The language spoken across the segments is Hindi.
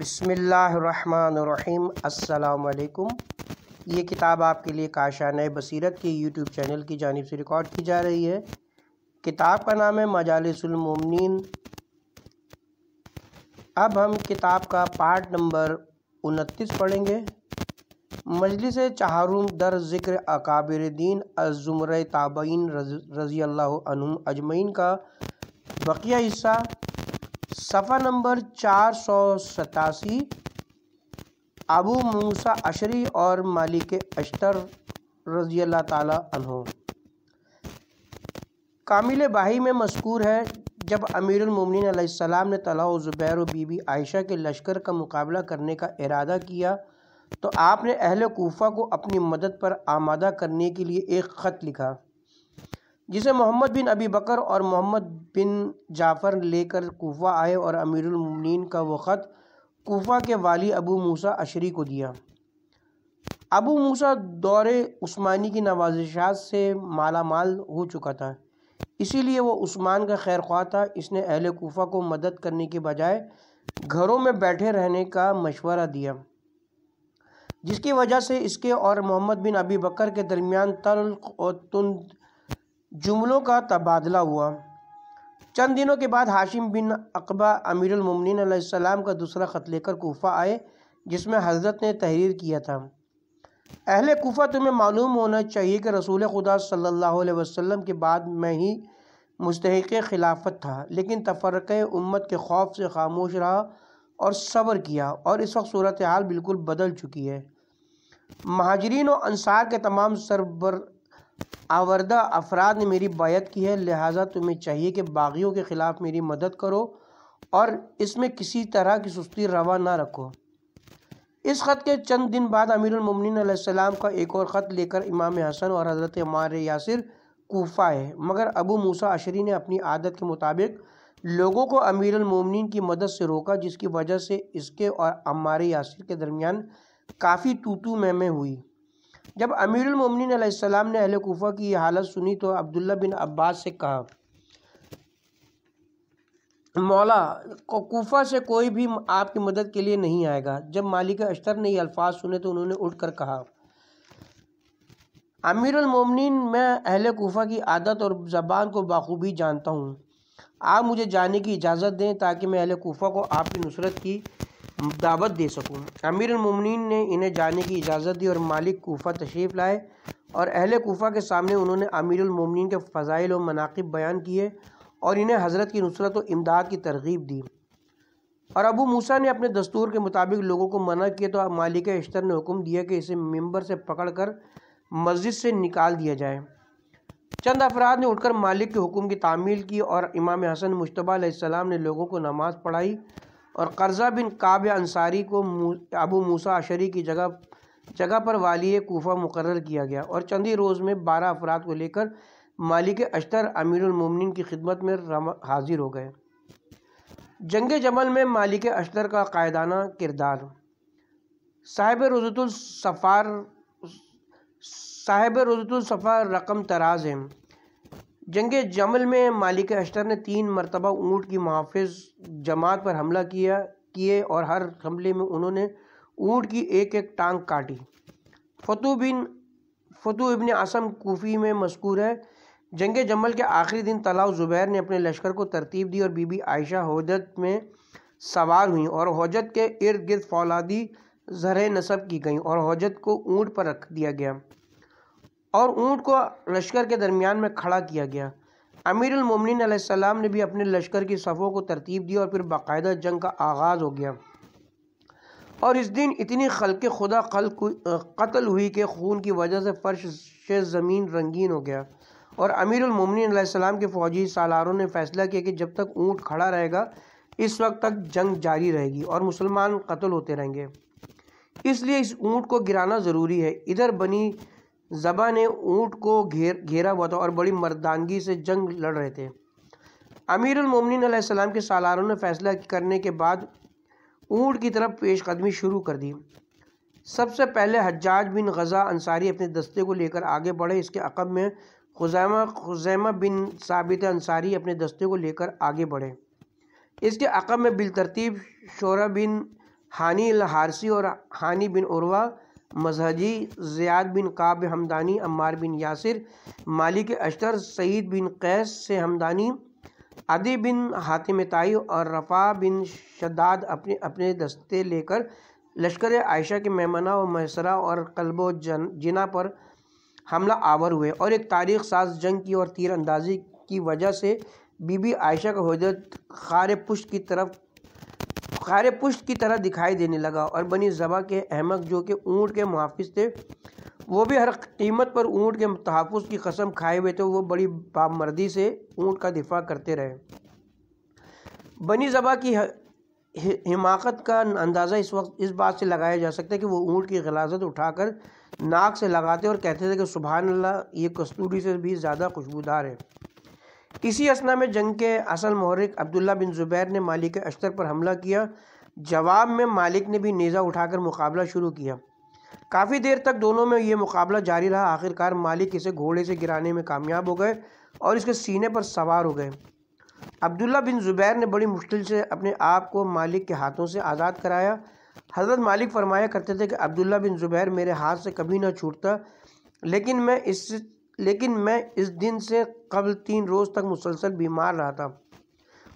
बसमीम् अल्लाम ये किताब आपके लिए काशा नए बसीरत के यूट्यूब चैनल की जानब से रिकॉर्ड की जा रही है किताब का नाम है मजालसमोमिन अब हम किताब का पार्ट नंबर उनतीस पढ़ेंगे मजलिस चाहरुम दर ज़िक्र अकाबिर दीन अज़ुमर ताबीन रज़ी अल्लाह अजमैन का बकिया हिस्सा सफ़ा नंबर चार सौ सतासी अबू मूसा अशरी और मालिक अश्तर रजी अल्लाह तहों कामिल बाही में मशकूर है जब अमीरमिन सलाम ने तला ज़ुबैर और बीबी आयशा के लश्कर का मुकाबला करने का इरादा किया तो आपने अहल कोफा को अपनी मदद पर आमादा करने के लिए एक ख़त लिखा जिसे मोहम्मद बिन अबी बकर और मोहम्मद बिन जाफ़र लेकर कोफा आए और अमीरमिन का वो ख़त कोफा के वाली अबू मूसा अशरी को दिया अबू मूसा दौरे उस्मानी की नवाजिशात से माला माल हो चुका था इसीलिए वो उस्मान का खैर ख्वाह था इसने अहल कोफा को मदद करने के बजाय घरों में बैठे रहने का मशवरा दिया जिसकी वजह से इसके और मोहम्मद बिन अबी बकर के दरमियान तल्ख और तुंद जुमलों का तबादला हुआ चंद दिनों के बाद हाशिम बिन अकबा अमीरमिन का दूसरा ख़त लेकर कोफा आए जिसमें हज़रत ने तहरीर किया था अहल कोफा तुम्हें मालूम होना चाहिए कि रसूल खुदा सल्लल्लाहु अलैहि वसल्लम के बाद मैं ही मुस्तक खिलाफत था लेकिन तफरक उम्मत के खौफ से खामोश रहा और सब्र किया और इस वक्त सूरत हाल बिल्कुल बदल चुकी है महाजरीन और अनसार के तमाम सरबर आवरदा अफराद ने मेरी बायत की है लिहाजा तुम्हें चाहिए कि बागियों के ख़िलाफ़ मेरी मदद करो और इसमें किसी तरह की सुस्ती रवा ना रखो इस ख़त के चंद दिन बाद अमीरमिन का एक और ख़त लेकर इमाम हसन और हज़रत मार यासिर कोफ़ा है मगर अबू मूसा अशरी ने अपनी आदत के मुताबिक लोगों को अमीरमिन की मदद से रोका जिसकी वजह से इसके और अमार यासिर के दरमियान काफ़ी टूटू मैमें हुई जब अमीरमिन ने अहल कोफा की हालत सुनी तो अब्दुल्ला बिन अब्बास से कहा मौला कोफा से कोई भी आपकी मदद के लिए नहीं आएगा जब मालिक अश्तर ने ये अल्फाज सुने तो उन्होंने उठकर कहा अमीरमिन मैं अहल कोफा की आदत और ज़बान को बखूबी जानता हूँ आप मुझे जाने की इजाज़त दें ताकि मैं अहल कोफा को आपकी नुसरत की दावत दे सकूँ अमीर उमिन ने इन्हें जाने की इजाज़त दी और मालिक कोफा तशरीफ़ लाए और अहल कोफा के सामने उन्होंने अमीर उमिन के फ़ज़ाइल और मनाकब बयान किए और इन्हें हज़रत की नुसरत और इमदाद की तरगीब दी और अबू मूसा ने अपने दस्तूर के मुताबिक लोगों को मना किया तो मालिक इश्तर ने हुक्म दिया कि इसे मंबर से पकड़ कर मस्जिद से निकाल दिया जाए चंद अफराद ने उठकर मालिक के हुक्म की तामील की और इमाम हसन मुशतबा ने लोगों को नमाज़ पढ़ाई और कर्जा बिन काब अंसारी को अबू मूसा अशरी की जगह जगह पर वाली कोफा मुकर किया गया और चंद ही रोज़ में बारह अफराद को लेकर मालिक अमीर अमीरमिन की खिदमत में हाजिर हो गए जंग जमल में मालिक अशतर का कायदाना किरदार साहिब रोज़तुलसफ़ार साहिब रजतुलसफ़ार रकम तराज हैं जंग जमल में मालिक अश्तर ने तीन मरतबा ऊँट की मुहाफ़ जमात पर हमला किया किए और हर हमले में उन्होंने ऊँट की एक एक टांग काटी फतू बिन फतू इबन आसम कोफ़ी में मशकूर है जंग जमल के आखिरी दिन तलाव ज़ुबैर ने अपने लश्कर को तरतीब दी और बीबी आयशा हौजत में सवार हुई और हौजत के इर्द गिर्द फौलादी ज़र नसब की गई और हौजत को ऊँट पर रख दिया गया और ऊँट को लश्कर के दरमियान में खड़ा किया गया अमीर उलमोमिन ने भी अपने लश्कर की सफ़ों को तरतीब दी और फिर बाकायदा जंग का आगाज़ हो गया और इस दिन इतनी खलक खुदा खल कत्ल हुई कि खून की वजह से फर्श से ज़मीन रंगीन हो गया और अमीर उलमोमिन के फ़ौजी सालारों ने फैसला किया कि जब तक ऊँट खड़ा रहेगा इस वक्त तक जंग जारी रहेगी और मुसलमान कत्ल होते रहेंगे इसलिए इस ऊँट को गिराना ज़रूरी है इधर बनी ज़बा ने ऊँट को घेर घेरा हुआ था और बड़ी मर्दानगी से जंग लड़ रहे थे अमीर सलाम के सालारों ने फैसला करने के बाद ऊँट की तरफ पेश कदमी शुरू कर दी सबसे पहले हज्जाज बिन गज़ा अंसारी अपने दस्ते को लेकर आगे बढ़े इसके अकब में खुजैमा खुजैमा बिन साबित अंसारी अपने दस्ते को लेकर आगे बढ़े इसके अकब में बिलतरतीब शोरा बिन हानी हारसी और Hani bin Urwa Madhhiji Ziyad bin Kaab Hamdani Ammar bin Yasir Malik Ashtar Saeed बिन कैस से हमदानी आदि बिन हातिम ताई और रफ़ा बिन शदाद अपने अपने दस्ते लेकर लश्कर आयशा के मेमना और मैसरा और कल्बो जन जिना पर हमला आवर हुए और एक तारीख साज जंग की और तीरंदाजी अंदाजी की वजह से बीबी आयशा का हजरत खार पुश्त की तरफ खारे पुष्ट की तरह दिखाई देने लगा और बनी ज़बा के अहमक जो कि ऊँट के मुहाफ़ थे वो भी हर कीमत पर ऊँट के तहफ़ की कसम खाए हुए थे वो बड़ी बामर्दी से ऊँट का दिफा करते रहे बनी ज़बा की हिमाकत का अंदाज़ा इस वक्त इस बात से लगाया जा सकता है कि वो ऊँट की गलाजत उठाकर नाक से लगाते और कहते थे कि सुबह अल्लाह ये कस्तूरी से भी ज़्यादा खुशबूदार है इसी असना में जंग के असल महरिक अब्दुल्ला बिन ज़ुबैर ने मालिक के अश्तर पर हमला किया जवाब में मालिक ने भी नेज़ा उठाकर मुकाबला शुरू किया काफ़ी देर तक दोनों में ये मुकाबला जारी रहा आखिरकार मालिक इसे घोड़े से गिराने में कामयाब हो गए और इसके सीने पर सवार हो गए अब्दुल्ला बिन ज़ुबैर ने बड़ी मुश्किल से अपने आप को मालिक के हाथों से आज़ाद कराया हज़रत मालिक फरमाया करते थे कि अब्दुल्ला बिन ज़ुबैर मेरे हाथ से कभी ना छूटता लेकिन मैं इस लेकिन मैं इस दिन से कबल तीन रोज़ तक मुसलसल बीमार रहा था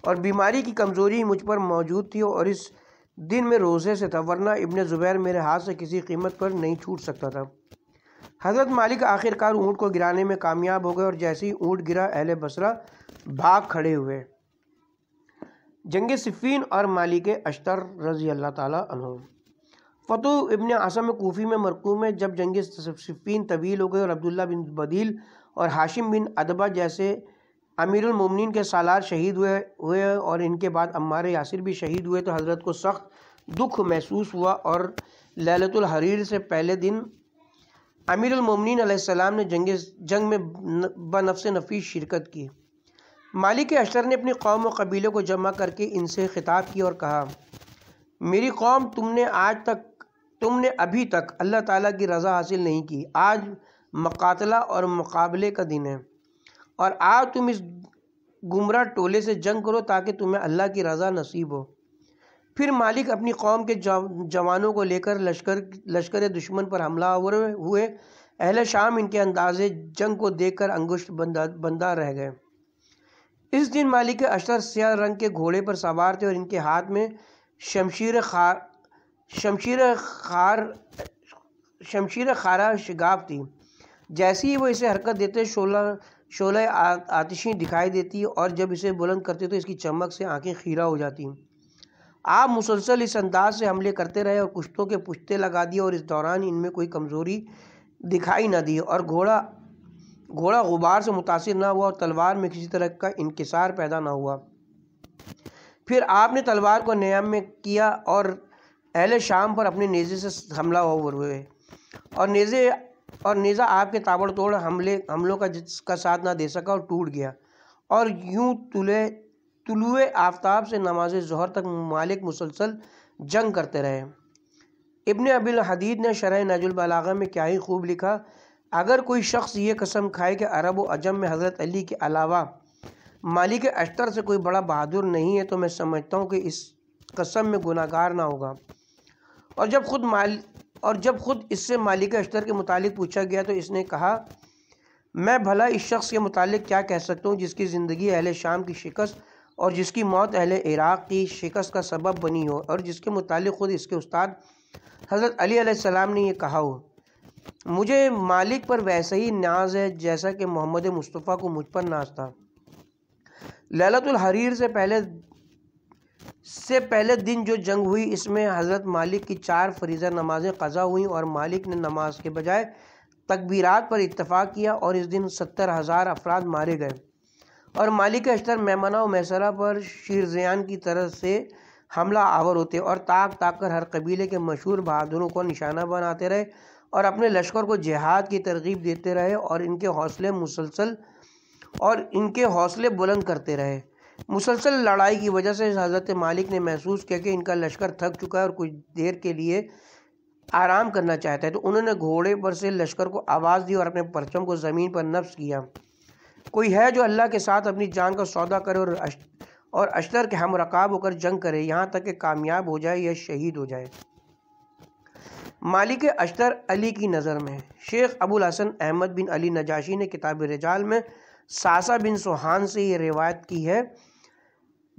और बीमारी की कमज़ोरी मुझ पर मौजूद थी और इस दिन में रोज़े से था वरना इबन ज़ुबैर मेरे हाथ से किसी कीमत पर नहीं छूट सकता था हज़रत मालिक आखिरकार ऊँट को गिराने में कामयाब हो गए और जैसे ही ऊँट गिरा अहल बसरा भाग खड़े हुए जंग सिफ़ीन और मालिक अश्तर रज़ी अल्लाह तुम फ़तह इबन आसम कोफ़ी में मरकूम है जब जंग सफ़ीन तवील हो गए और अब्दुल्ला बिन बदील और हाशिम बिन अदबा जैसे अमीरमिन के सालार शहीद हुए हुए और इनके बाद अम्मार यासिर भी शहीद हुए तो हज़रत को सख्त दुख महसूस हुआ और ललतुल हरीर से पहले दिन अमीरमिन सलाम ने जंग जंग में बनफ़ नफीस शिरकत की मालिक अशर ने अपनी कौम व कबीले को जमा करके इनसे ख़िताब किया और कहा मेरी कौम तुमने आज तक तुमने अभी तक अल्लाह ताला की रज़ा हासिल नहीं की आज मकातला और मुकाबले का दिन है और आज तुम इस गुमराह टोले से जंग करो ताकि तुम्हें अल्लाह की रज़ा नसीब हो फिर मालिक अपनी कौम के जवानों को लेकर लश्कर लश्कर दुश्मन पर हमला हुए अहले शाम इनके अंदाजे जंग को देखकर अंगुष्ट बंदा बंदा रह गए इस दिन मालिक अशर सिया रंग के घोड़े पर सवार थे और इनके हाथ में शमशीर शमशीर खार शमशीर खारा शिगाब थी जैसे ही वो इसे हरकत देते शोला शोला आतिशी दिखाई देती और जब इसे बुलंद करते तो इसकी चमक से आंखें खीरा हो जाती आप मुसलसल इस अंदाज से हमले करते रहे और कुश्तों के पुश्ते लगा दिए और इस दौरान इनमें कोई कमज़ोरी दिखाई ना दी और घोड़ा घोड़ा गुबार से मुतासर ना हुआ और तलवार में किसी तरह का इनकसार पैदा ना हुआ फिर आपने तलवार को नियम में किया और अहल शाम पर अपने नेज़े से हमला हो हुए और नेज़े और नेज़ा आपके ताबड़तोड़ हमले हमलों का जिसका साथ ना दे सका और टूट गया और यूं तुले तुलुए आफ्ताब से नमाज जहर तक मालिक मुसलसल जंग करते रहे इबन अबिल हदीद ने शरह नजुलबलागा में क्या ही खूब लिखा अगर कोई शख्स ये कसम खाए कि अरब व अजम में हज़रत अली के अलावा मालिक अश्तर से कोई बड़ा बहादुर नहीं है तो मैं समझता हूँ कि इस कसम में गुनागार ना होगा और जब खुद माल और जब खुद इससे मालिक अश्तर के मुतालिक पूछा गया तो इसने कहा मैं भला इस शख्स के मुतालिक क्या कह सकता हूँ जिसकी ज़िंदगी अहल शाम की शिकस्त और जिसकी मौत अहल इराक़ की शिकस्त का सबब बनी हो और जिसके मुतालिक ख़ुद इसके उस्ताद हज़रत अली सलाम ने यह कहा हो मुझे मालिक पर वैसे ही नाज है जैसा कि मोहम्मद मुस्तफ़ा को मुझ पर नाज था ललतुल हरीर से पहले से पहले दिन जो जंग हुई इसमें हज़रत मालिक की चार फरीज़ा नमाज़ें कज़ा हुई और मालिक ने नमाज के बजाय तकबीरात पर इतफ़ाक़ किया और इस दिन सत्तर हज़ार अफराद मारे गए और मालिक अश्तर मेमना और मैसरा पर शीरजयान की तरह से हमला आवर होते और ताक ताक कर हर कबीले के मशहूर बहादुरों को निशाना बनाते रहे और अपने लश्कर को जिहाद की तरगीब देते रहे और इनके हौसले मुसलसल और इनके हौसले बुलंद करते रहे मुसलसल लड़ाई की वजह से हज़रत मालिक ने महसूस किया कि इनका लश्कर थक चुका है और कुछ देर के लिए आराम करना चाहता है तो उन्होंने घोड़े पर से लश्कर को आवाज़ दी और अपने परचम को ज़मीन पर नफ्स किया कोई है जो अल्लाह के साथ अपनी जान का सौदा करे और अश, और अशतर के हम रकाब होकर जंग करे यहाँ तक कि कामयाब हो जाए या शहीद हो जाए मालिक अशतर अली की नज़र में शेख अबुल हसन अहमद बिन अली नजाशी ने किताब रजाल में सासा बिन सुहान से ये रिवायत की है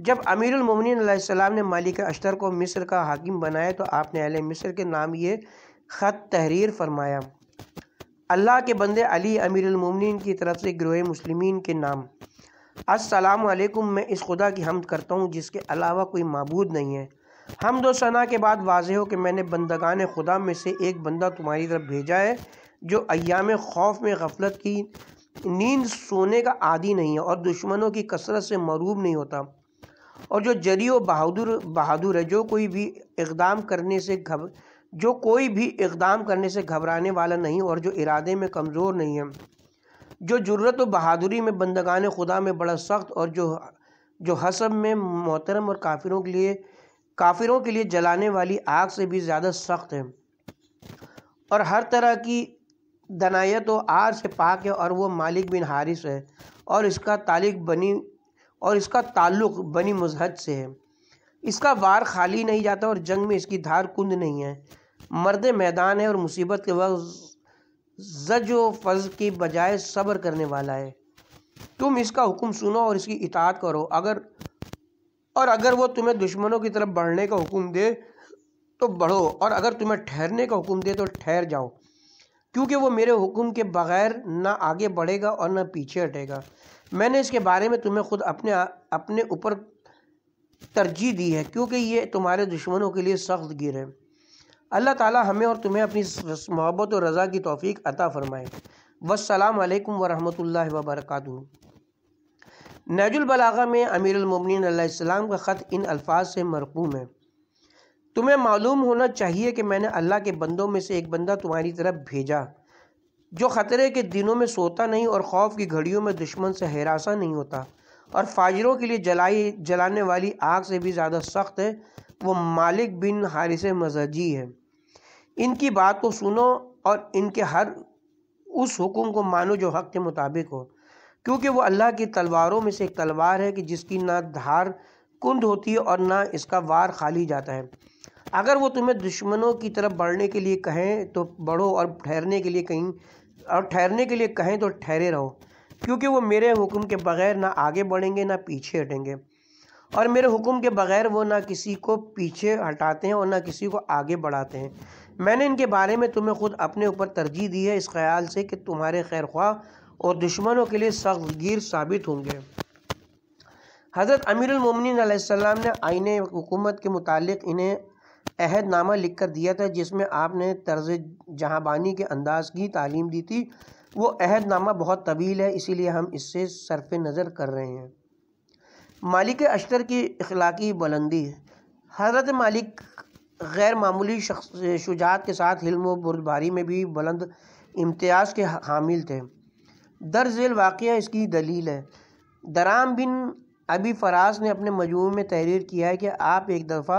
जब अमीरमिन ने मालिक अश्तर को मिस्र का हाकिम बनाया तो आपने अहल मिस्र के नाम ये ख़त तहरीर फरमाया अल्लाह के बंदे अली अमीरमिन की तरफ से ग्रोह मुसलिमीन के नाम असलम मैं इस खुदा की हमद करता हूँ जिसके अलावा कोई मबूद नहीं है हम दो सना के बाद वाज हो कि मैंने बंदगान खुदा में से एक बंदा तुम्हारी तरफ भेजा है जो अयाम खौफ में गफलत की नींद सोने का आदि नहीं है और दुश्मनों की कसरत से मरूब नहीं होता और जो जरी व बहादुर बहादुर है जो कोई भी इकदाम करने से घब जो कोई भी इकदाम करने से घबराने वाला नहीं और जो इरादे में कमज़ोर नहीं है जो जरूरत व बहादुरी में बंदगान खुदा में बड़ा सख्त और जो जो हसब में मोहतरम और काफिरों के लिए काफिरों के लिए जलाने वाली आग से भी ज़्यादा सख्त है और हर तरह की दनाया तो आर से पाक है और वो मालिक बिन हारिस है और इसका तालिक बनी और इसका ताल्लुक बनी मजहद से है इसका वार खाली नहीं जाता और जंग में इसकी धार कुंद नहीं है मर्द मैदान है और मुसीबत के वक्त जज व फर्ज की बजाय सब्र करने वाला है तुम इसका हुक्म सुनो और इसकी इतात करो अगर और अगर वो तुम्हें दुश्मनों की तरफ बढ़ने का हुक्म दे तो बढ़ो और अगर तुम्हें ठहरने का हुक्म दे तो ठहर जाओ क्योंकि वो मेरे हुक्म के बग़ैर ना आगे बढ़ेगा और ना पीछे हटेगा मैंने इसके बारे में तुम्हें खुद अपने अपने ऊपर तरजीह दी है क्योंकि ये तुम्हारे दुश्मनों के लिए सख्त गिर है अल्लाह ताला हमें और तुम्हें अपनी मोहब्बत और रज़ा की तौफीक अता फ़रमाए वसलाम वरहमत ला वबरक नजुलबलागा में अमीरमिन का ख़त इन अल्फाज से मरकूम है तुम्हें मालूम होना चाहिए कि मैंने अल्लाह के बंदों में से एक बंदा तुम्हारी तरफ भेजा जो ख़तरे के दिनों में सोता नहीं और खौफ की घड़ियों में दुश्मन से हरासा नहीं होता और फाजरों के लिए जलाई जलाने वाली आग से भी ज़्यादा सख्त है वो मालिक बिन हारिस मजहजी है इनकी बात को सुनो और इनके हर उस हुक्म को मानो जो हक़ के मुताबिक हो क्योंकि वो अल्लाह की तलवारों में से एक तलवार है कि जिसकी ना धार कुंद होती है और ना इसका वार खाली जाता है अगर वो तुम्हें दुश्मनों की तरफ बढ़ने के लिए कहें तो बढ़ो और ठहरने के लिए कहीं और ठहरने के लिए कहें तो ठहरे रहो क्योंकि वो मेरे हुक्म के बगैर ना आगे बढ़ेंगे ना पीछे हटेंगे और मेरे हुक्म के बगैर वो ना किसी को पीछे हटाते हैं और ना किसी को आगे बढ़ाते हैं मैंने इनके बारे में तुम्हें खुद अपने ऊपर तरजीह दी है इस ख्याल से कि तुम्हारे खैर ख्वाह और दुश्मनों के लिए सख्तगीर साबित होंगे हज़रत अमीरमिन ने आईने हुकूमत के मुतालिक इन्हें अहदनामा लिख कर दिया था जिसमें आपने तर्ज जहाँबानी के अंदाज की तालीम दी थी वो अहदनामा बहुत तवील है इसीलिए हम इससे सरफ नज़र कर रहे हैं मालिक अशतर की अखलाकी बुलंदी हज़रत मालिक गैर मामूली शुजात के साथ हिल्म बुरदबारी में भी बुलंद इम्तियाज़ के हामिल थे दर्जल वाक़ इसकी दलील है दराम बिन अभी फराज ने अपने मजमू में तहरीर किया है कि आप एक दफ़ा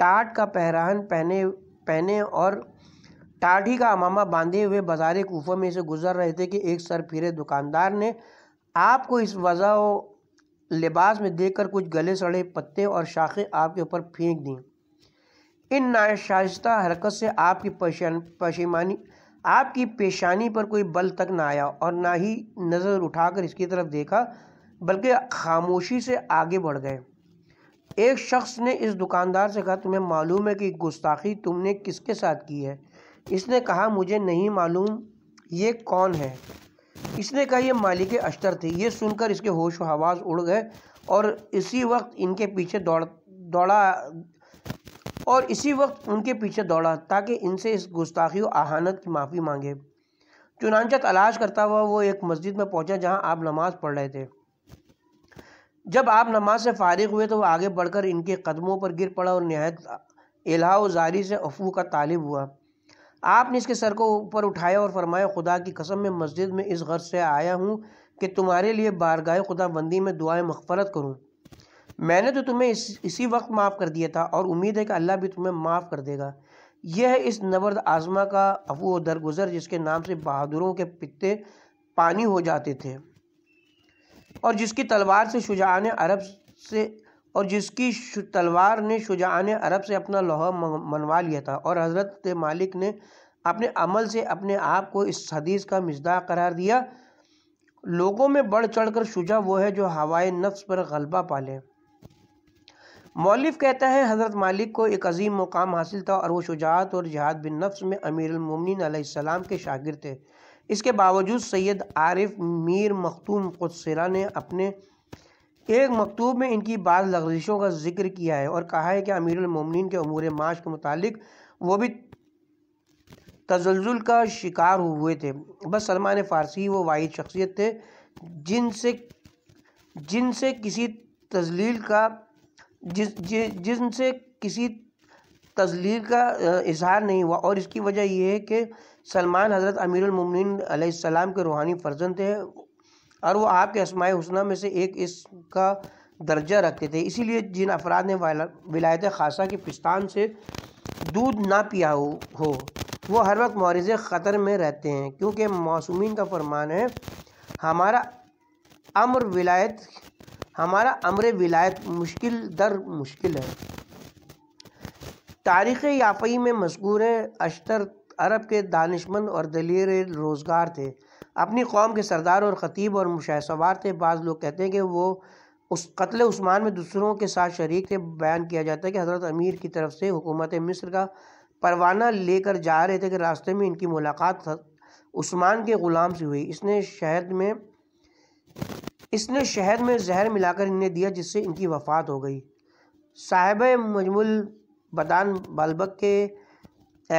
टाट का पहरान पहने पहने और टाढ़ी का अमामा बांधे हुए बाजार कूफों में से गुजर रहे थे कि एक सर फिरे दुकानदार ने आपको इस वजह लिबास में देखकर कुछ गले सड़े पत्ते और शाखें आपके ऊपर फेंक दी इन नाशाइस्ता हरकत से आपकी पशेमानी आपकी पेशानी पर कोई बल तक ना आया और ना ही नज़र उठाकर इसकी तरफ देखा बल्कि खामोशी से आगे बढ़ गए एक शख्स ने इस दुकानदार से कहा तुम्हें मालूम है कि गुस्ताखी तुमने किसके साथ की है इसने कहा मुझे नहीं मालूम ये कौन है इसने कहा ये मालिक अश्तर थे ये सुनकर इसके होश व हवास उड़ गए और इसी वक्त इनके पीछे दौड़ दौड़ा और इसी वक्त उनके पीछे दौड़ा ताकि इनसे इस गुस्ताखी और आहानत की माफ़ी मांगे चुनानचा तलाश करता हुआ वो एक मस्जिद में पहुंचा जहां आप नमाज़ पढ़ रहे थे जब आप नमाज से फ़ारिग हुए तो वह आगे बढ़कर इनके कदमों पर गिर पड़ा और नहायत एला जारी से अफू का तालिब हुआ आपने इसके सर को ऊपर उठाया और फरमाया खुदा की कसम में मस्जिद में इस गर्ज से आया हूँ कि तुम्हारे लिए बारगाह खुदाबंदी में दुआएं मगफरत करूँ मैंने तो तुम्हें इस इसी वक्त माफ़ कर दिया था और उम्मीद है कि अल्लाह भी तुम्हें माफ़ कर देगा यह है इस नवर्द आज़मा का अफू दरगुजर जिसके नाम से बहादुरों के पत्ते पानी हो जाते थे और जिसकी तलवार से शुजान अरब से और जिसकी तलवार ने शुजान अरब से अपना लोहा मनवा लिया था और हज़रत मालिक ने अपने अमल से अपने आप को इस हदीस का मजदा करार दिया लोगों में बढ़ चढ़कर शुजा वो है जो हवाए नफ्स पर गलबा पाले मौलिफ कहता है हज़रत मालिक को एक अजीम मुकाम हासिल था और वो शुजात और जहाद बिन नफ्स में अमीर अमीरमिन के शागिर थे इसके बावजूद सैयद आरिफ मीर मखतूम कुदसरा ने अपने एक मकतूब में इनकी बाद लफ्जिशों का जिक्र किया है और कहा है कि अमीरमिन के अमूर माश के मुतालिक वो भी तजलजुल का शिकार हुए थे बस सलमान फ़ारसी वो वाहिद शख्सियत थे जिनसे जिनसे किसी तजलील का जिस जिनसे किसी तजलील का इजहार नहीं हुआ और इसकी वजह यह है कि सलमान हज़रत अमीरमिन सलाम के रूहानी फर्जन थे और वो आपके असमाय हसना में से एक इसका दर्जा रखते थे इसीलिए जिन अफराद ने विलायत खासा के पिस्तान से दूध ना पिया हो वो हर वक्त मौरज़ ख़तर में रहते हैं क्योंकि मौसमिन का फरमान है हमारा अमर विलायत हमारा अमर विलायत मुश्किल दर मुश्किल है तारीख़ याफ़ी में मशहूर है अशतर अरब के दानिशमंद और दलर रोज़गार थे अपनी कौम के सरदार और ख़तीब और मुशासवार थे बाज़ लोग कहते हैं कि वो उस कत्ल उस्मान में दूसरों के साथ शरीक थे बयान किया जाता है कि हज़रत अमीर की तरफ से हुकूमत मिस्र का परवाना लेकर जा रहे थे कि रास्ते में इनकी मुलाकात उस्मान के ग़ुलाम से हुई इसने शहर में इसने शहर में जहर मिलाकर इन्हें दिया जिससे इनकी वफात हो गई साहिब मजमुल बदान बलबक के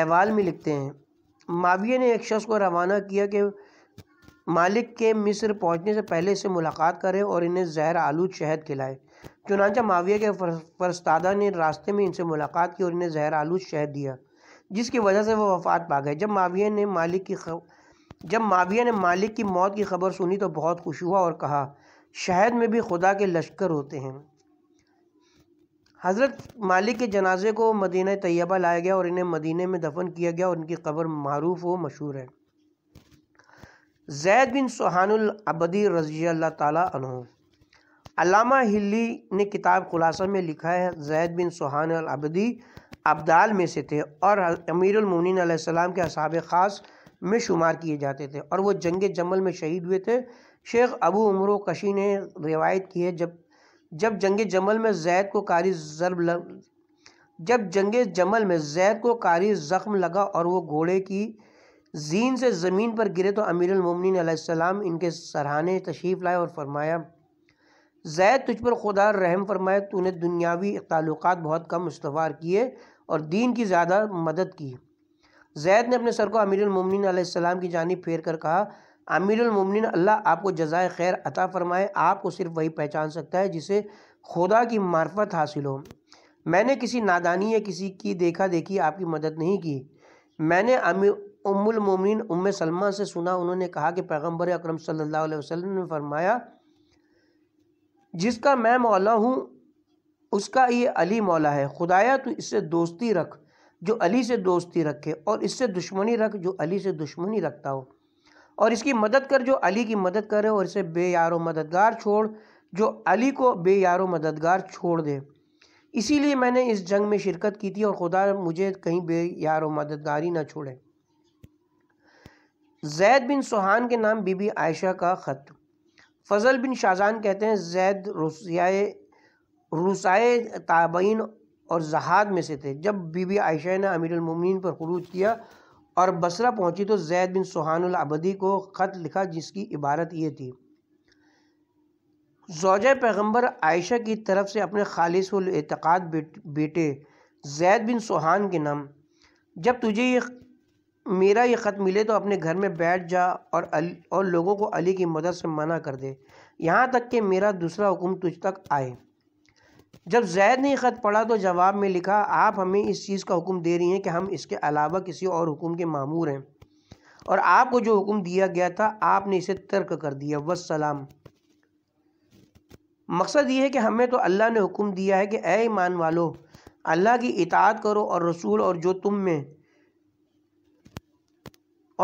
अहवाल में लिखते हैं माविया ने एक शख्स को रवाना किया कि मालिक के मिस्र पहुंचने से पहले इसे मुलाकात करें और इन्हें जहर आलू शहद खिलाए चुनाचा माविया के फरस्तादा ने रास्ते में इनसे मुलाकात की और इन्हें जहर आलू शहद दिया जिसकी वजह से वह वफात पा गए जब माविया ने मालिक की ख... जब माविया ने मालिक की मौत की खबर सुनी तो बहुत खुश हुआ और कहा शहद में भी खुदा के लश्कर होते हैं हज़रत मालिक के जनाजे को मदीना तैयबा लाया गया और इन्हें मदीने में दफन किया गया और इनकी कब्र मरूफ व मशहूर है जैद बिन सुहानबदी रजी अल्लाह तला हिल्ली ने किताब खुलासा में लिखा है जैद बिन सुहान अब्दाल में से थे और अमीरमिन के असाब ख़ास में शुमार किए जाते थे और वह जंग जमल में शहीद हुए थे शेख अबू उमर कशी ने रिवायत की है जब जब जंग जमल में जैद को कारी जरब लग जब जंग जमल में जैद को कारी जख्म लगा और वो घोड़े की जीन से ज़मीन पर गिरे तो अमीरमिन सलाम इनके सराहने तशरीफ़ लाए और फरमाया जैद तुझ पर खुदा रहम फरमाए तूने दुनियावी तल्लुक बहुत कम उसवार किए और दीन की ज़्यादा मदद की जैद ने अपने सर को अमीरमिन सलाम की जानब फेर कर कहा अमीरमिन अल्लाह आपको जजाय खैर अता फ़रमाए आपको सिर्फ वही पहचान सकता है जिसे खुदा की मार्फत हासिल हो मैंने किसी नादानी या किसी की देखा देखी आपकी मदद नहीं की मैंने उम्मिन उम सलमा से सुना उन्होंने कहा कि पैगम्बर अक्रम सल्ला वसलम ने फरमाया जिसका मैं मौला हूँ उसका ये अली मौला है खुदाया तो इससे दोस्ती रख जो अली से दोस्ती रखे और इससे दुश्मनी रख जो अली से दुश्मनी रखता हो और इसकी मदद कर जो अली की मदद करे और इसे बे यारो मददगार छोड़ जो अली को बे यारो मददगार छोड़ दे इसीलिए मैंने इस जंग में शिरकत की थी और खुदा मुझे कहीं बे यारो मददगारी ना छोड़े जैद बिन सुहान के नाम बीबी आयशा का ख़त फजल बिन शाहजान कहते हैं जैद रूसियाए रूसाए ताबीन और जहाद में से थे जब बीबी आयशा ने अमीरमिन पर खरूज किया और बसरा पहुंची तो जैद बिन सुहानुल अबदी को ख़त लिखा जिसकी इबारत ये थी जोज पैगम्बर आयशा की तरफ से अपने खालिसतक़ाद बेटे जैद बिन सुहान के नाम जब तुझे ये मेरा ये ख़त मिले तो अपने घर में बैठ जा और अल, और लोगों को अली की मदद से मना कर दे यहाँ तक कि मेरा दूसरा हुक्म तुझ तक आए जब जैद ने ख़त पढ़ा तो जवाब में लिखा आप हमें इस चीज़ का हुक्म दे रही हैं कि हम इसके अलावा किसी और हुक्म के मामूर हैं और आपको जो हुक्म दिया गया था आपने इसे तर्क कर दिया वसलाम मकसद ये है कि हमें तो अल्लाह ने हुक्म दिया है कि ए ईमान वालो अल्लाह की इतात करो और रसूल और जो तुम में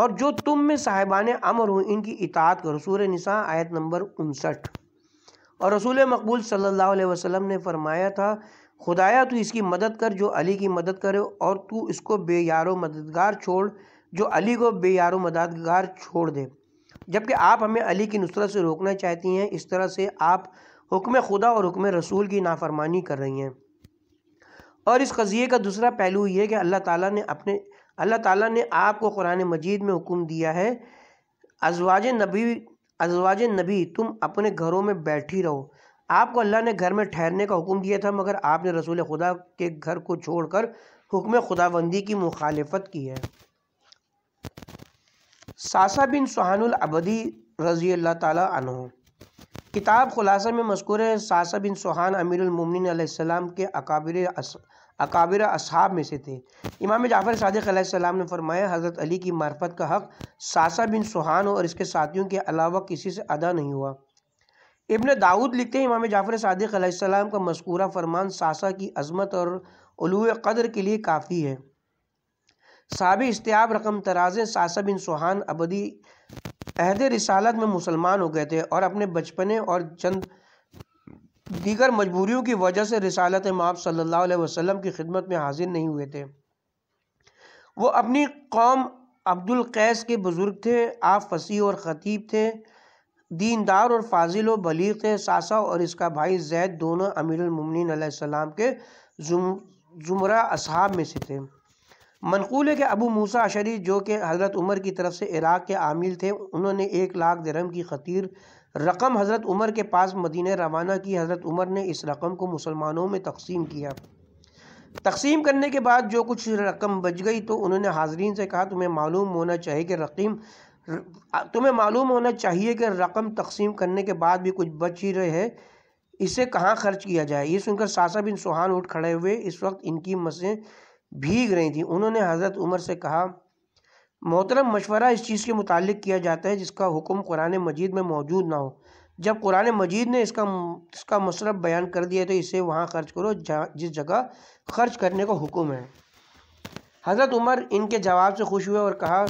और जो तुम में साहिबान अमर हो इनकी इतात करो सूर निसा आयत नंबर उनसठ और रसूल मकबूल सल्लल्लाहु अलैहि वसल्लम ने फरमाया था खुदाया तू इसकी मदद कर जो अली की मदद करे और तू इसको यारो मददगार छोड़ जो अली को बेयारो मददगार छोड़ दे जबकि आप हमें अली की नुसरत से रोकना चाहती हैं इस तरह से आप हुक्म खुदा और हुक्म रसूल की नाफरमानी कर रही हैं और इस कज़िए का दूसरा पहलू ये कि अल्लाह ताला ने अपने अल्लाह ताला ने आपको कुरान मजीद में हुक्म दिया है अजवाज नबी अजवाज नबी तुम अपने घरों में बैठी रहो आपको अल्लाह ने घर में ठहरने का हुक्म दिया था मगर आपने रसूल खुदा के घर को छोड़कर हुक्म खुदाबंदी की मुखालफत की है सासा बिन सुहानबदी रजी अल्लाह तु किताब खुलासा में मशकूर है सासा बिन सुहान अमीरमिन के अकाबिर अकाबिर असहाब में से थे इमाम जाफ़र सदक़्लाम ने फरमाया हज़रत अली की मार्फत का हक़ सासा बिन सुहान और इसके साथियों के अलावा किसी से अदा नहीं हुआ इबन दाऊद लिखते हैं इमाम जाफ़र सदक़्लाम का मस्कूरा फरमान सासा की अजमत और कदर के लिए काफ़ी है सब इसब रकम तराज़ें सासा बिन सुहान अबदी अहद रिसालत में मुसलमान हो गए थे और अपने बचपने और चंद दीगर मजबूरियों की वजह से रिसालत माप सल्लल्लाहु अलैहि वसल्लम की खिदमत में हाजिर नहीं हुए थे वो अपनी कौम अब्दुल कैस के बुज़ुर्ग थे आप फसीह और ख़तीब थे दीनदार और फाजिल व बलीग थे सासा और इसका भाई जैद दोनों अमीरमिन सलाम के जुमरा असहाब में से थे मनकूल है कि अबू मूसा अशरी जो कि हज़रत उमर की तरफ से इराक़ के आमिल थे उन्होंने एक लाख दरम की खतीर रकम हज़रत उमर के पास मदीने रवाना की हज़रत उमर ने इस रकम को मुसलमानों में तकसीम किया तकसीम करने के बाद जो कुछ रकम बच गई तो उन्होंने हाजरीन से कहा तुम्हें मालूम होना चाहिए कि रकीम तुम्हें मालूम होना चाहिए कि रकम तकसीम करने के बाद भी कुछ बच ही रहे इसे कहाँ खर्च किया जाए ये सुनकर सासा बिन सुहान उठ खड़े हुए इस वक्त इनकी मसें भीग रही थी उन्होंने हज़रत उमर से कहा मोहतरम मशवरा इस चीज़ के मुतालिक किया जाता है जिसका हुक्म कुरान मजीद में मौजूद ना हो जब कुरान मजीद ने इसका इसका मसरफ बयान कर दिया तो इसे वहाँ खर्च करो जिस जगह खर्च करने का हुक्म है हज़रत उमर इनके जवाब से खुश हुए और कहा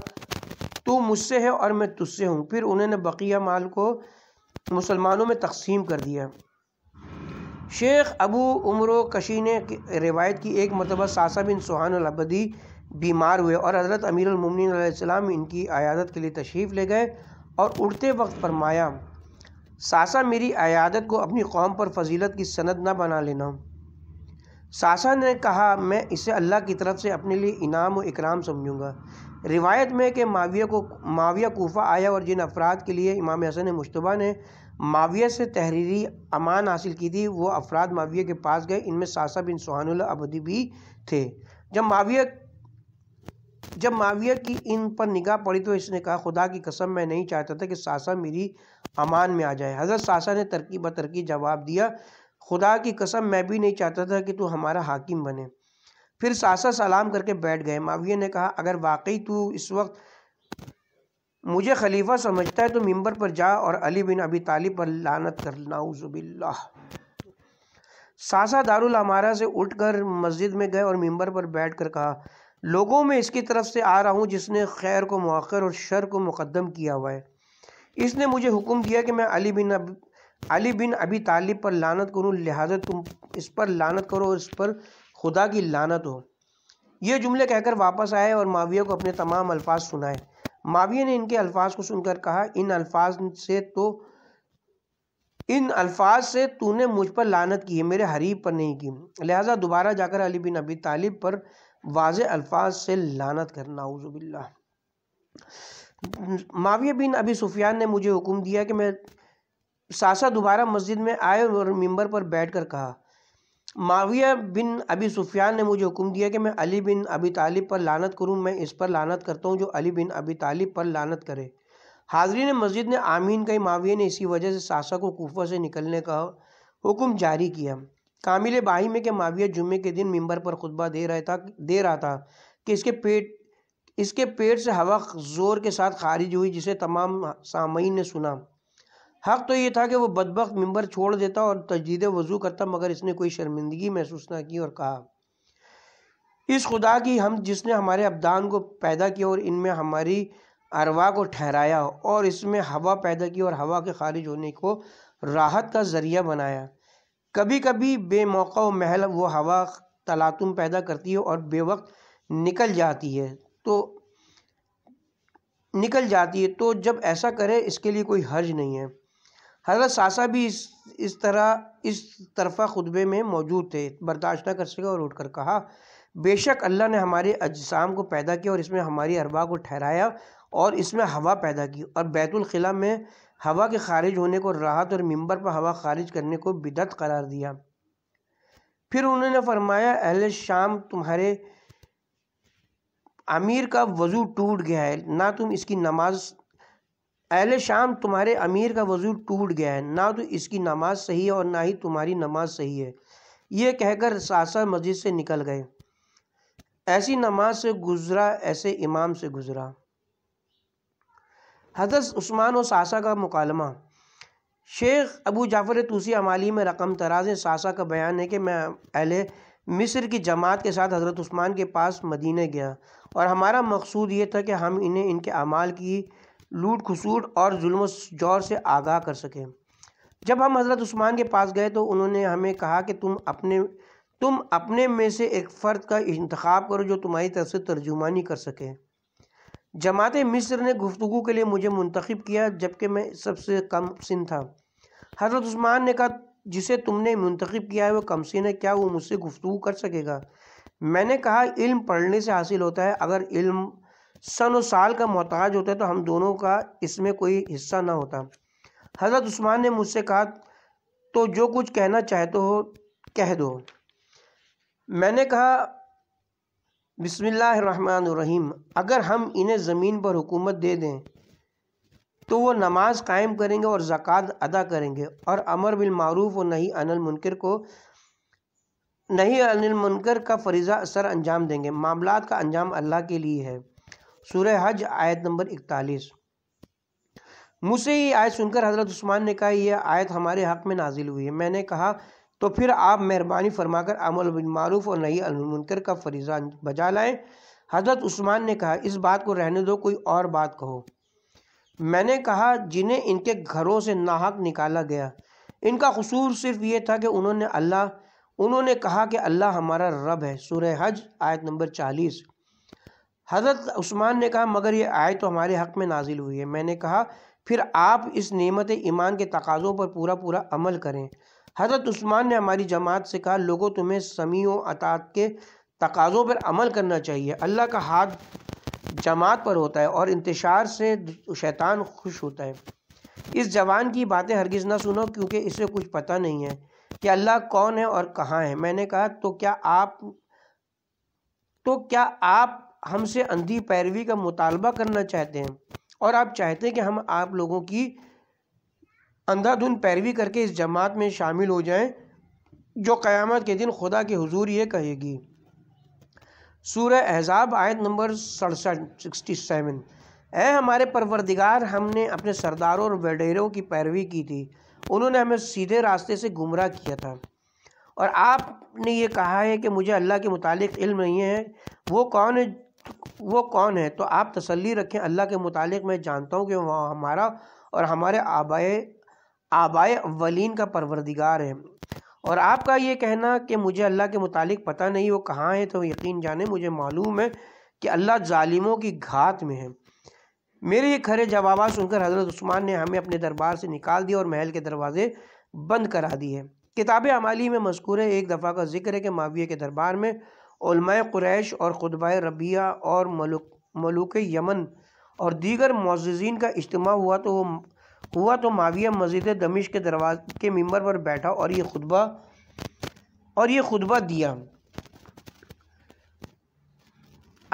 तू मुझसे है और मैं तुझसे हूँ फिर उन्होंने बकिया माल को मुसलमानों में तकसीम कर दिया शेख अबू उम्र कशी ने रिवायत की एक मरतबा सासा बिन सुहान अलबदी बीमार हुए और हज़रत अमीर अमीरमिन इनकी आयादत के लिए तशरीफ़ ले गए और उड़ते वक्त फरमाया सासा मेरी अयादत को अपनी कौम पर फजीलत की सनद ना बना लेना सासा ने कहा मैं इसे अल्लाह की तरफ से अपने लिए इनाम और इकराम समझूंगा रिवायत में कि माविया को माविया कोफा आया और जिन अफराद के लिए इमाम हसन मुशतबा ने माविया से तहरीरी अमान हासिल की थी वो अफराद माविया के पास गए इनमें सासा बिन सुहानुल्ला अबदी भी थे जब माविया जब माविया की इन पर निगाह पड़ी तो इसने कहा खुदा की कसम मैं नहीं चाहता था कि सासा मेरी अमान में आ जाए हज़रत सासा ने तरकी ब तरकी जवाब दिया खुदा की कसम मैं भी नहीं चाहता था कि तू हमारा हाकिम बने फिर सासा सलाम करके बैठ गए माविया ने कहा अगर वाकई तू इस वक्त मुझे खलीफा समझता है तो मिंबर पर जा और अली बिन अभी तालिब पर लानत कर नाउजुबिल्ला सासा दारुल अमारा से उठकर मस्जिद में गए और मिंबर पर बैठ कर कहा लोगों में इसकी तरफ से आ रहा हूँ जिसने खैर को मौखर और शर को मुकदम किया हुआ है इसने मुझे हुक्म दिया कि मैं अली बिन अब अली बिन अभी तालिब पर लानत करूँ लिहाजा तुम इस पर लानत करो और इस पर खुदा की लानत हो ये जुमले कहकर वापस आए और माविया को अपने तमाम अल्फाज सुनाए माविया ने इनके अल्फाज को सुनकर कहा इन अल्फाज से तो इन अल्फाज से तूने मुझ पर लानत की है मेरे हरीब पर नहीं की लिहाजा दोबारा जाकर अली बिन अभी तालिब पर वाज अल्फाज से लानत करना उज़ुबिल्ला माविया बिन अभी सुफियान ने मुझे हुक्म दिया कि मैं सासा दोबारा मस्जिद में आए और मंबर पर बैठ कर कहा माविया बिन अभी सुफियान ने मुझे हुक्म दिया कि मैं अली बिन अभी तालिब पर लानत करूं मैं इस पर लानत करता हूं जो अली बिन अभी तालिब पर लानत करे हाजरी ने मस्जिद ने आमीन कई माविया ने इसी वजह से सासा को कोफा से निकलने का हुक्म जारी किया कामिल बाहिमे के माविया जुमे के दिन मिंबर पर खुतबा दे रहा था दे रहा था कि इसके पेट इसके पेट से हवा ज़ोर के साथ खारिज हुई जिसे तमाम सामीन ने सुना हक तो ये था कि वो बदबक मंबर छोड़ देता और तजीद वजू करता मगर इसने कोई शर्मिंदगी महसूस ना की और कहा इस खुदा की हम जिसने हमारे अबदान को पैदा किया और इनमें हमारी अरवा को ठहराया और इसमें हवा पैदा की और हवा के खारिज होने को राहत का ज़रिया बनाया कभी कभी बेमौका महल वो हवा तलातुम पैदा करती है और बेवक्त निकल जाती है तो निकल जाती है तो जब ऐसा करे इसके लिए कोई हर्ज नहीं है हजरत सासा भी इस इस तरह इस तरफा खुतबे में मौजूद थे बर्दाश्त कर सके और उठकर कहा बेशक अल्लाह ने हमारे अजसाम को पैदा किया और इसमें हमारी अरबा को ठहराया और इसमें हवा पैदा की और बैतुलखला में हवा के खारिज होने को राहत और मिंबर पर हवा खारिज करने को बिदत करार दिया फिर उन्होंने फरमाया अहल शाम तुम्हारे अमीर का वज़ू टूट गया है ना तुम इसकी नमाज अहल शाम तुम्हारे अमीर का वज़ू टूट गया है ना तो इसकी नमाज सही है और ना ही तुम्हारी नमाज सही है ये कहकर सासा मस्जिद से निकल गए ऐसी नमाज से गुज़रा ऐसे इमाम से गुज़रा हजरत उस्मान और सासा का मुकालमा शेख अबू जाफ़र तूसी अमाली में रकम तराज सासा का बयान है कि मैं अहले मिस्र की जमात के साथ हज़रत उस्मान के पास मदीने गया और हमारा मकसूद ये था कि हम इन्हें इनके अमाल की लूट खसूट और जुल्म ज़ोर से आगाह कर सकें जब हम हज़रत उस्मान के पास गए तो उन्होंने हमें कहा कि तुम अपने तुम अपने में से एक फ़र्द का इंतखब करो जो तुम्हारी तरफ से तर्जुमानी कर सके जमात मिस्र ने गुफ्तु के लिए मुझे मुंतखब किया जबकि मैं सबसे कम सिन था हज़रत उस्मान ने कहा जिसे तुमने मुंतखब किया है वह कम सिन है क्या वो मुझसे गुफ्तु कर सकेगा मैंने कहा इल्म पढ़ने से हासिल होता है अगर इल्म सन और साल का मोहताज होता है तो हम दोनों का इसमें कोई हिस्सा ना होता हज़रत उस्मान ने मुझसे कहा तो जो कुछ कहना चाहते हो कह दो मैंने कहा बिसमीम अगर हम इन्हें ज़मीन पर हुकूमत दे दें तो वो नमाज़ कायम करेंगे और ज़क़़त अदा करेंगे और अमर बिलमूफ़ और नहीं अनिल मुनकर को नहीं अनिल मुनकर का फरीज़ा असर अंजाम देंगे मामला का अंजाम अल्लाह के लिए है सूर्य हज आयत नंबर इकतालीस मुझसे ये आयत सुनकर हज़रत उस्मान ने कहा यह आयत हमारे हक़ में नाजिल हुई है मैंने कहा तो फिर आप मेहरबानी फरमाकर अमल बिलमारूफ़ और नई अलमुनकर का फरीज़ा बजा लाएँ हज़रत उस्मान ने कहा इस बात को रहने दो कोई और बात कहो मैंने कहा जिन्हें इनके घरों से नाहक निकाला गया इनका कसूर सिर्फ ये था कि उन्होंने अल्लाह उन्होंने कहा कि अल्लाह हमारा रब है सुर हज आयत नंबर चालीस हज़रत उस्मान ने कहा मगर ये आयत तो हमारे हक़ में नाजिल हुई है मैंने कहा फिर आप इस नियमत ईमान के तकाज़ों पर पूरा पूरा अमल करें हज़रत उस्मान ने हमारी जमात से कहा लोगों तुम्हें समी व अतात के तकाज़ों पर अमल करना चाहिए अल्लाह का हाथ जमात पर होता है और इंतशार से शैतान खुश होता है इस जवान की बातें हरगिज़ ना सुनो क्योंकि इसे कुछ पता नहीं है कि अल्लाह कौन है और कहाँ है मैंने कहा तो क्या आप तो क्या आप हमसे अंधी पैरवी का मुतालबा करना चाहते हैं और आप चाहते हैं कि हम आप लोगों की अंधाधुन पैरवी करके इस जमात में शामिल हो जाएं जो क़यामत के दिन खुदा के हुजूर ये कहेगी सूर एज़ाब आयत नंबर सड़सठ सिक्सटी सेवन ए हमारे परवरदिगार हमने अपने सरदारों और वडेरों की पैरवी की थी उन्होंने हमें सीधे रास्ते से गुमराह किया था और आपने ये कहा है कि मुझे अल्लाह के मुतालिक इल्म नहीं है वो कौन है वो कौन है तो आप तसल्ली रखें अल्लाह के मुतालिक मैं जानता हूँ कि वह हमारा और हमारे आबाए आबाए अवलिन का परवरदिगार है और आपका ये कहना कि मुझे अल्लाह के मुतालिक पता नहीं वो कहाँ है तो यकीन जाने मुझे मालूम है कि अल्लाह जालिमों की घात में है मेरे ये खरे जवाब सुनकर हज़रत उस्मान ने हमें अपने दरबार से निकाल दिया और महल के दरवाजे बंद करा दिए किताब अमाली में मशकूर है एक दफ़ा का जिक्र है कि माविया के दरबार में क्रैश और ख़ुदबा रबिया और मलुक मलुक यमन और दीगर मोजीन का इज्तम हुआ तो वो हुआ तो माविया मस्जिद दमिश के दरवाज़े के मंबर पर बैठा और ये खुतबा और ये खुतबा दिया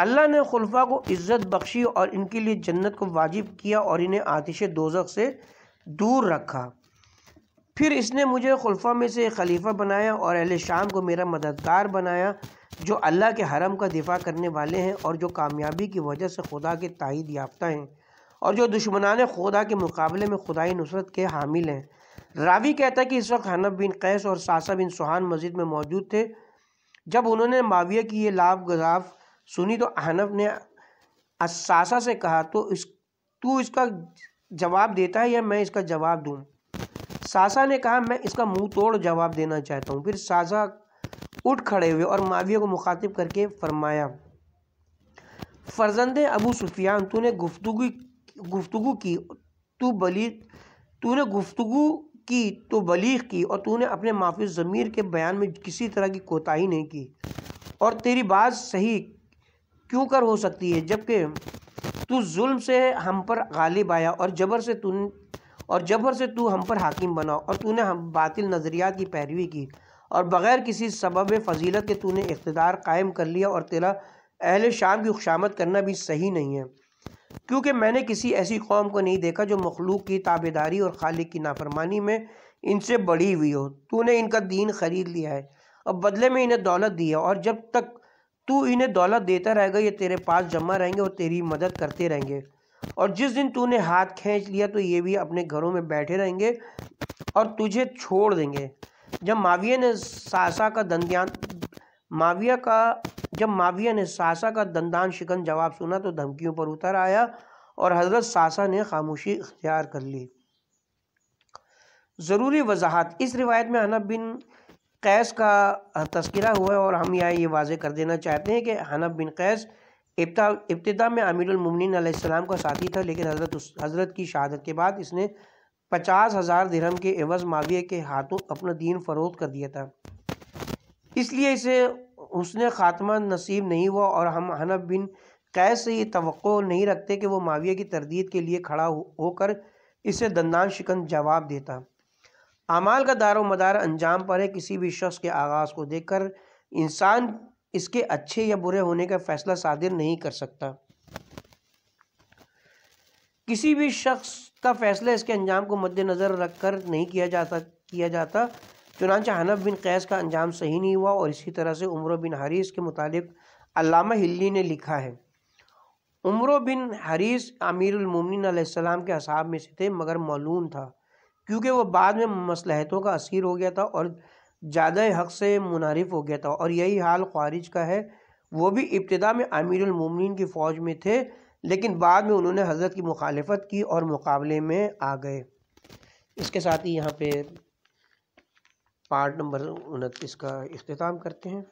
अल्लाह ने खुलफा को इज़्ज़त बख्शी और इनके लिए जन्नत को वाजिब किया और इन्हें आतिश दोजक से दूर रखा फिर इसने मुझे खुलफा में से खलीफा बनाया और अहल शाम को मेरा मददगार बनाया जो अल्लाह के हरम का दिफा करने वाले हैं और जो कामयाबी की वजह से खुदा के तायद याफ्ता हैं और जो दुश्मनान खुदा के मुकाबले में खुदाई नुसरत के हामिल हैं रावी कहता है कि इस वक्त हनब बिन कैस और सासा बिन सुहान मस्जिद में मौजूद थे जब उन्होंने माविया की ये लाभ गजाफ सुनी तो हनब ने असासा से कहा तो इस तू इसका जवाब देता है या मैं इसका जवाब दूँ सासा ने कहा मैं इसका मुंह तोड़ जवाब देना चाहता हूँ फिर सासा उठ खड़े हुए और माविया को मुखातिब करके फरमाया फर्जंद अबू सुफियान तूने गुफ्तु गुफ्तु की तो बली तूने गुफ्तु की तो बलीग की और तूने अपने माफी ज़मीर के बयान में किसी तरह की कोताही नहीं की और तेरी बात सही क्यों कर हो सकती है जबकि तू जुल्म से हम पर गालिब आया और जबर से तू और जबर से तू हम पर हाकिम बना और तूने हम बातिल नज़रियात की पैरवी की और बग़ैर किसी सबब फजीलत के तूने इकतदार कायम कर लिया और तेरा अहल शाम की खुशामद करना भी सही नहीं है क्योंकि मैंने किसी ऐसी कौम को नहीं देखा जो मखलूक की ताबेदारी और खालिक की नाफरमानी में इनसे बढ़ी हुई हो तूने इनका दीन ख़रीद लिया है अब बदले में इन्हें दौलत दी है और जब तक तू इन्हें दौलत देता रहेगा ये तेरे पास जमा रहेंगे और तेरी मदद करते रहेंगे और जिस दिन तूने हाथ खींच लिया तो ये भी अपने घरों में बैठे रहेंगे और तुझे छोड़ देंगे जब माविया ने सासा का दंदियान माविया का जब माविया ने सासा का दंदान शिकन जवाब सुना तो धमकियों पर उतर आया और हजरत सासा ने खामोशी इख्तियार कर ली ज़रूरी वजाहत इस रिवायत में हनब बिन कैस का तस्करा हुआ है और हम यहाँ ये वाज कर देना चाहते हैं कि हनब बिन कैस इब्तदा में अमीरमिन का साथी था लेकिन हजरत हजरत की शहादत के बाद इसने पचास हज़ार धर्म के एवज माविया के हाथों अपना दीन फरोख कर दिया था इसलिए इसे उसने ख़ात्मा नसीब नहीं हुआ और हम हनब बिन कैस से ये तो नहीं रखते कि वह माविया की तरदीद के लिए खड़ा होकर इसे दंदान शिकन जवाब देता अमाल का दार मदार अंजाम पर है किसी भी शख्स के आगाज़ को देखकर इंसान इसके अच्छे या बुरे होने का फ़ैसला सादिर नहीं कर सकता किसी भी शख्स का फ़ैसला इसके अंजाम को मद्देनज़र रख कर नहीं किया जाता किया जाता चुनाच हनफ बिन कैस का अंजाम सही नहीं हुआ और इसी तरह से उम्र बिन हरीस के मुताबिक अलामा हिल्ली ने लिखा है उम्र बिन हरीस आमिरमिन के असाब में से थे मगर मौलूम था क्योंकि वह बाद में मसलहतों का असर हो गया था और ज़्यादा हक से मुनारफ हो गया था और यही हाल ख्वारिज का है वो भी इब्तदा में आमिरमिन की फ़ौज में थे लेकिन बाद में उन्होंने हज़रत की मुखालफत की और मुकाबले में आ गए इसके साथ ही यहाँ पर पार्ट नंबर उनतीस का अख्ताम करते हैं